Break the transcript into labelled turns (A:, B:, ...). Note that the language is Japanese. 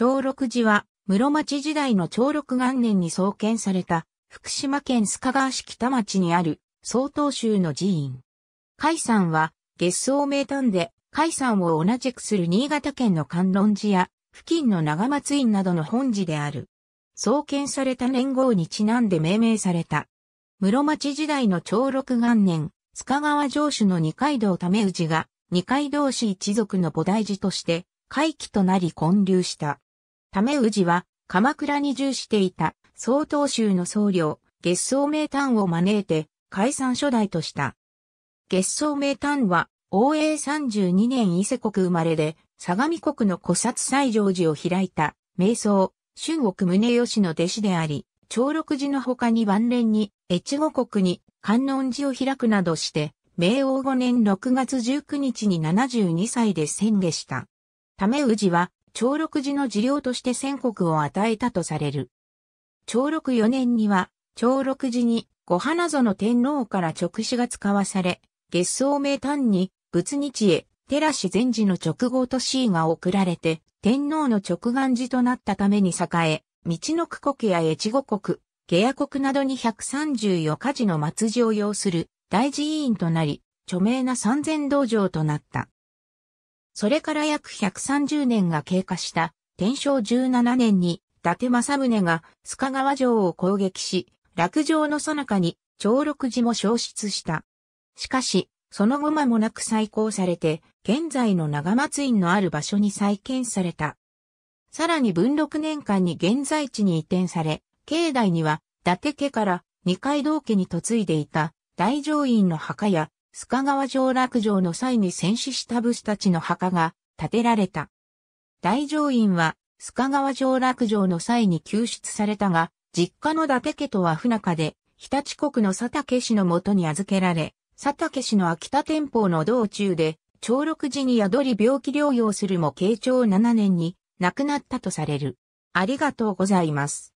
A: 長禄寺は、室町時代の長禄元年に創建された、福島県須賀川市北町にある、曹洞宗の寺院。海山は、月相名探で、海山を同じくする新潟県の観音寺や、付近の長松院などの本寺である。創建された年号にちなんで命名された。室町時代の長禄元年、須賀川城主の二階堂為氏が、二階堂氏一族の菩提寺として、回帰となり建立した。為氏は、鎌倉に従していた、曹洞宗の僧侶、月宗名丹を招いて、解散初代とした。月宗名丹は、応永32年伊勢国生まれで、相模国の古刹西上寺を開いた、瞑想、春国宗義の弟子であり、長六寺の他に晩年に、越後国に観音寺を開くなどして、明王5年6月19日に72歳で宣下した。為氏は、長禄寺の治療として宣告を与えたとされる。長禄4年には、長禄寺にご花園天皇から直使が使わされ、月相名単に仏日へ寺師禅寺の直後と市が送られて、天皇の直願寺となったために栄え、道の区国や越後国、下野国などに134家事の末寺を要する大寺委員となり、著名な三千道場となった。それから約130年が経過した天正17年に伊達政宗が須賀川城を攻撃し、落城の最中に長六寺も消失した。しかし、その後間もなく再興されて、現在の長松院のある場所に再建された。さらに文禄年間に現在地に移転され、境内には伊達家から二階堂家に嫁いでいた大乗院の墓や須賀川上落城の際に戦死した武士たちの墓が建てられた。大乗院は須賀川上落城の際に救出されたが、実家の伊達家とは不仲で、日立国の佐竹氏のもとに預けられ、佐竹氏の秋田天保の道中で、長六時に宿り病気療養するも慶長7年に亡くなったとされる。ありがとうございます。